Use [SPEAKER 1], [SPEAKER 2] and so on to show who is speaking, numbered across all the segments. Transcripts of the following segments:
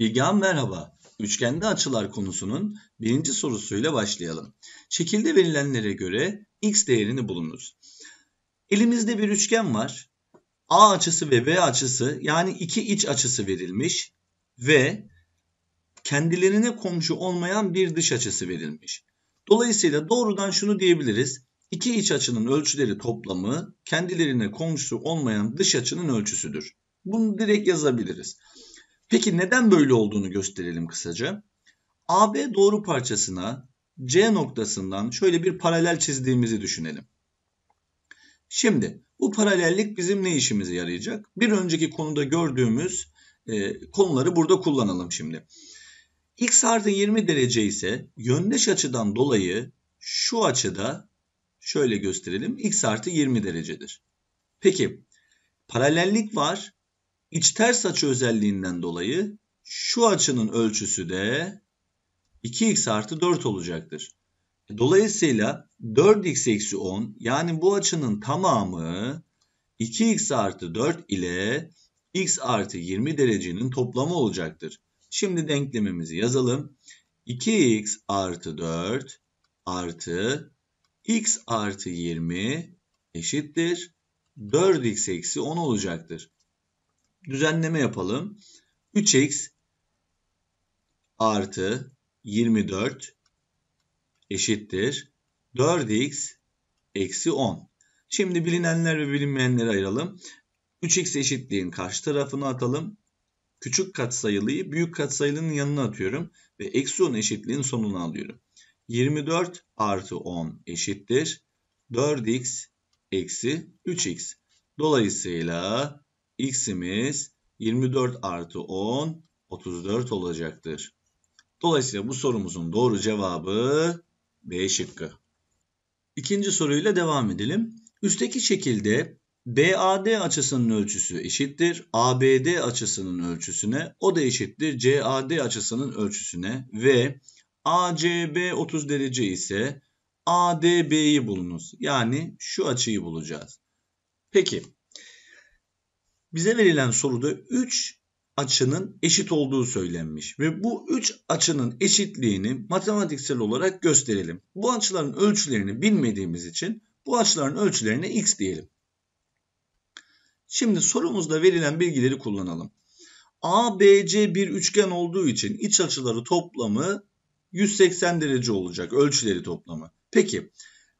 [SPEAKER 1] Bilgehan merhaba. Üçgende açılar konusunun birinci sorusuyla başlayalım. Şekilde verilenlere göre x değerini bulunuz. Elimizde bir üçgen var. A açısı ve B açısı yani iki iç açısı verilmiş ve kendilerine komşu olmayan bir dış açısı verilmiş. Dolayısıyla doğrudan şunu diyebiliriz. İki iç açının ölçüleri toplamı kendilerine komşu olmayan dış açının ölçüsüdür. Bunu direkt yazabiliriz. Peki neden böyle olduğunu gösterelim kısaca. AB doğru parçasına C noktasından şöyle bir paralel çizdiğimizi düşünelim. Şimdi bu paralellik bizim ne işimize yarayacak? Bir önceki konuda gördüğümüz e, konuları burada kullanalım şimdi. X artı 20 derece ise yöndeş açıdan dolayı şu açıda şöyle gösterelim. X artı 20 derecedir. Peki paralellik var İç ters açı özelliğinden dolayı şu açının ölçüsü de 2x artı 4 olacaktır. Dolayısıyla 4x eksi 10 yani bu açının tamamı 2x artı 4 ile x artı 20 derecenin toplamı olacaktır. Şimdi denklemimizi yazalım. 2x artı 4 artı x artı 20 eşittir 4x eksi 10 olacaktır düzenleme yapalım. 3x artı 24 eşittir 4x eksi 10. Şimdi bilinenler ve bilinmeyenleri ayıralım. 3x eşitliğin karşı tarafını atalım. Küçük katsayılıyı büyük katsayının yanına atıyorum ve eksi 10 eşitliğin sonunu alıyorum. 24 artı 10 eşittir 4x eksi 3x. Dolayısıyla x'imiz 24 artı 10 34 olacaktır. Dolayısıyla bu sorumuzun doğru cevabı B şıkkı. İkinci soruyla devam edelim. Üstteki şekilde BAD açısının ölçüsü eşittir ABD açısının ölçüsüne, o da eşittir CAD açısının ölçüsüne ve ACB 30 derece ise ADB'yi bulunuz. Yani şu açıyı bulacağız. Peki bize verilen soruda 3 açının eşit olduğu söylenmiş ve bu 3 açının eşitliğini matematiksel olarak gösterelim. Bu açıların ölçülerini bilmediğimiz için bu açıların ölçülerine x diyelim. Şimdi sorumuzda verilen bilgileri kullanalım. ABC bir üçgen olduğu için iç açıları toplamı 180 derece olacak ölçüleri toplamı. Peki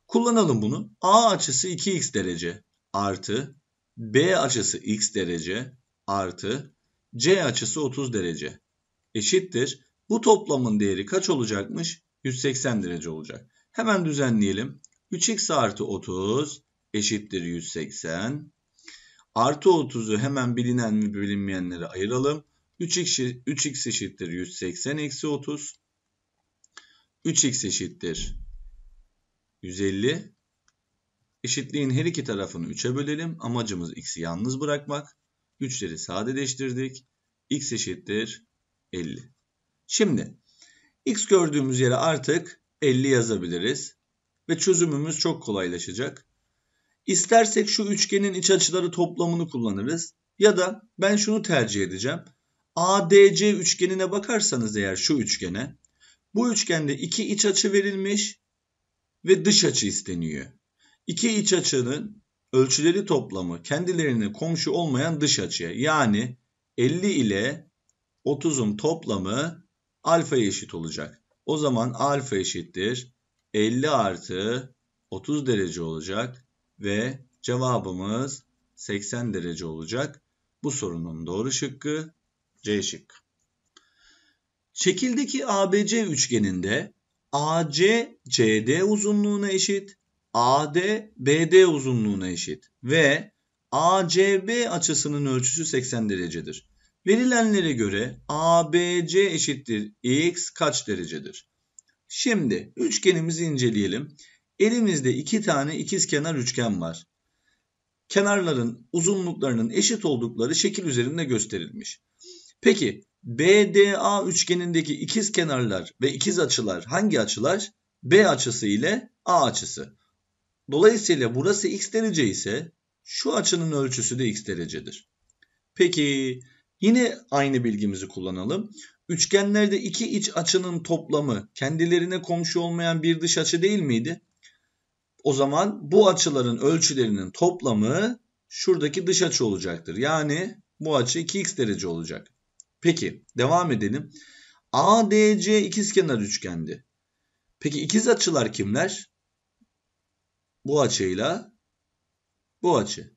[SPEAKER 1] kullanalım bunu. A açısı 2x derece artı B açısı x derece artı C açısı 30 derece eşittir. Bu toplamın değeri kaç olacakmış? 180 derece olacak. Hemen düzenleyelim. 3x artı 30 eşittir 180. Artı 30'u hemen bilinen ve bilinmeyenlere ayıralım. 3x, 3x eşittir 180 eksi 30. 3x eşittir 150. Eşitliğin her iki tarafını 3'e bölelim. Amacımız x'i yalnız bırakmak. 3'leri sadeleştirdik. x eşittir 50. Şimdi x gördüğümüz yere artık 50 yazabiliriz. Ve çözümümüz çok kolaylaşacak. İstersek şu üçgenin iç açıları toplamını kullanırız. Ya da ben şunu tercih edeceğim. ADC üçgenine bakarsanız eğer şu üçgene. Bu üçgende iki iç açı verilmiş ve dış açı isteniyor. İki iç açının ölçüleri toplamı kendilerine komşu olmayan dış açıya yani 50 ile 30'un toplamı alfaya eşit olacak. O zaman alfa eşittir 50 artı 30 derece olacak ve cevabımız 80 derece olacak. Bu sorunun doğru şıkkı C şıkkı. Şekildeki ABC üçgeninde AC CD uzunluğuna eşit, AD BD uzunluğuna eşit ve ACB açısının ölçüsü 80 derecedir. Verilenlere göre ABC eşittir x kaç derecedir? Şimdi üçgenimizi inceleyelim. Elimizde iki tane ikizkenar üçgen var. Kenarların uzunluklarının eşit oldukları şekil üzerinde gösterilmiş. Peki BDA üçgenindeki ikiz kenarlar ve ikiz açılar hangi açılar? B açısı ile A açısı. Dolayısıyla burası x derece ise şu açının ölçüsü de x derecedir. Peki yine aynı bilgimizi kullanalım. Üçgenlerde iki iç açının toplamı kendilerine komşu olmayan bir dış açı değil miydi? O zaman bu açıların ölçülerinin toplamı şuradaki dış açı olacaktır. Yani bu açı 2x derece olacak. Peki devam edelim. ADC ikizkenar üçgendi. Peki ikiz açılar kimler? bu açıyla bu açı.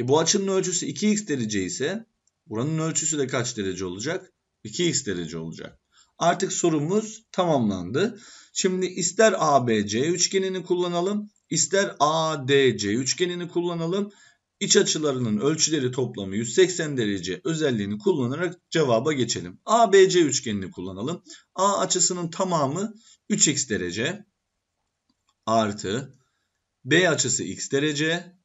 [SPEAKER 1] E bu açının ölçüsü 2x derece ise buranın ölçüsü de kaç derece olacak? 2x derece olacak. Artık sorumuz tamamlandı. Şimdi ister ABC üçgenini kullanalım, ister ADC üçgenini kullanalım. İç açılarının ölçüleri toplamı 180 derece özelliğini kullanarak cevaba geçelim. ABC üçgenini kullanalım. A açısının tamamı 3x derece artı B açısı x derece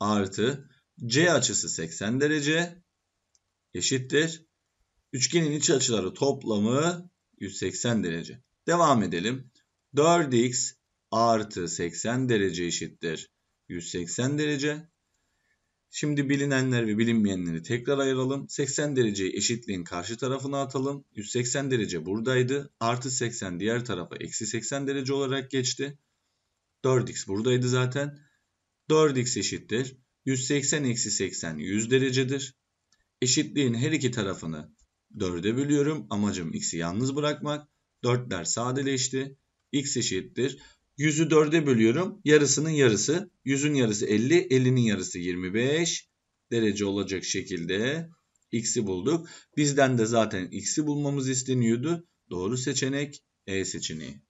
[SPEAKER 1] artı C açısı 80 derece eşittir. Üçgenin iç açıları toplamı 180 derece. Devam edelim. 4x artı 80 derece eşittir. 180 derece. Şimdi bilinenler ve bilinmeyenleri tekrar ayıralım. 80 dereceyi eşitliğin karşı tarafına atalım. 180 derece buradaydı. Artı 80 diğer tarafa eksi 80 derece olarak geçti. 4x buradaydı zaten. 4x eşittir. 180 eksi 80 100 derecedir. Eşitliğin her iki tarafını 4'e bölüyorum. Amacım x'i yalnız bırakmak. 4'ler sadeleşti. x eşittir. 100'ü 4'e bölüyorum. Yarısının yarısı. 100'ün yarısı 50. 50'nin yarısı 25 derece olacak şekilde x'i bulduk. Bizden de zaten x'i bulmamız isteniyordu. Doğru seçenek E seçeneği.